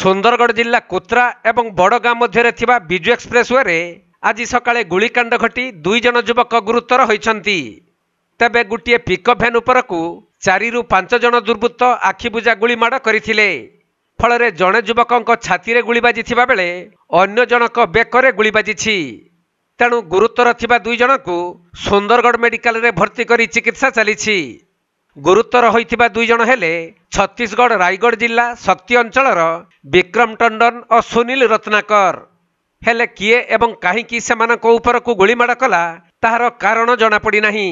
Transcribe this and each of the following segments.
ସୁନ୍ଦରଗଡ଼ ଜିଲ୍ଲା କୁତ୍ରା ଏବଂ ବଡ଼ଗାଁ ମଧ୍ୟରେ ଥିବା ବିଜୁ ଏକ୍ସପ୍ରେସ୍ୱେରେ ଆଜି ସକାଳେ ଗୁଳିକାଣ୍ଡ ଘଟି ଦୁଇ ଜଣ ଯୁବକ ଗୁରୁତର ହୋଇଛନ୍ତି ତେବେ ଗୋଟିଏ ପିକଅପ୍ ଭ୍ୟାନ୍ ଉପରକୁ ଚାରିରୁ ପାଞ୍ଚ ଜଣ ଦୁର୍ବୃତ୍ତ ଆଖିବୁଜା ଗୁଳିମାଡ଼ କରିଥିଲେ ଫଳରେ ଜଣେ ଯୁବକଙ୍କ ଛାତିରେ ଗୁଳି ବାଜିଥିବା ବେଳେ ଅନ୍ୟ ଜଣଙ୍କ ବେକରେ ଗୁଳି ବାଜିଛି ତେଣୁ ଗୁରୁତର ଥିବା ଦୁଇ ଜଣଙ୍କୁ ସୁନ୍ଦରଗଡ଼ ମେଡିକାଲରେ ଭର୍ତ୍ତି କରି ଚିକିତ୍ସା ଚାଲିଛି ଗୁରୁତର ହୋଇଥିବା ଦୁଇ ଜଣ ହେଲେ ଛତିଶଗଡ଼ ରାୟଗଡ଼ ଜିଲ୍ଲା ଶକ୍ତି ଅଞ୍ଚଳର ବିକ୍ରମ ଟଣ୍ଡନ ଓ ସୁନୀଲ ରତ୍ନାକର ହେଲେ କିଏ ଏବଂ କାହିଁକି ସେମାନଙ୍କ ଉପରକୁ ଗୁଳିମାଡ଼ କଲା ତାହାର କାରଣ ଜଣାପଡ଼ିନାହିଁ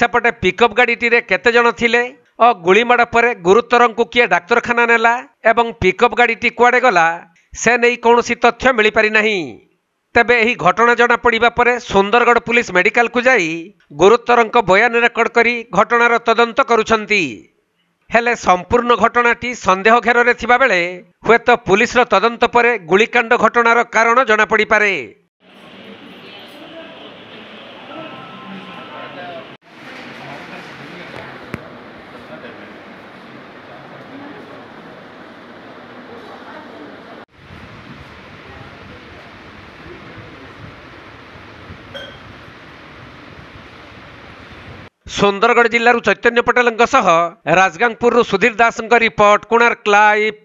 ସେପଟେ ପିକଅପ୍ ଗାଡ଼ିଟିରେ କେତେ ଜଣ ଥିଲେ ଓ ଗୁଳିମାଡ଼ ପରେ ଗୁରୁତରଙ୍କୁ କିଏ ଡାକ୍ତରଖାନା ନେଲା ଏବଂ ପିକଅପ୍ ଗାଡ଼ିଟି କୁଆଡ଼େ ଗଲା ସେ ନେଇ କୌଣସି ତଥ୍ୟ ମିଳିପାରିନାହିଁ ତେବେ ଏହି ଘଟଣା ଜଣାପଡ଼ିବା ପରେ ସୁନ୍ଦରଗଡ଼ ପୁଲିସ୍ ମେଡିକାଲକୁ ଯାଇ ଗୁରୁତରଙ୍କ ବୟାନ ରେକର୍ଡ କରି ଘଟଣାର ତଦନ୍ତ କରୁଛନ୍ତି ହେଲେ ସମ୍ପୂର୍ଣ୍ଣ ଘଟଣାଟି ସନ୍ଦେହ ଘେରରେ ଥିବାବେଳେ ହୁଏତ ପୁଲିସ୍ର ତଦନ୍ତ ପରେ ଗୁଳିକାଣ୍ଡ ଘଟଣାର କାରଣ ଜଣାପଡ଼ିପାରେ सुन्दरगढ जिल् चैतन्य पटेलाङपुर सुधीर दास रिपोर्ट कुणाइभ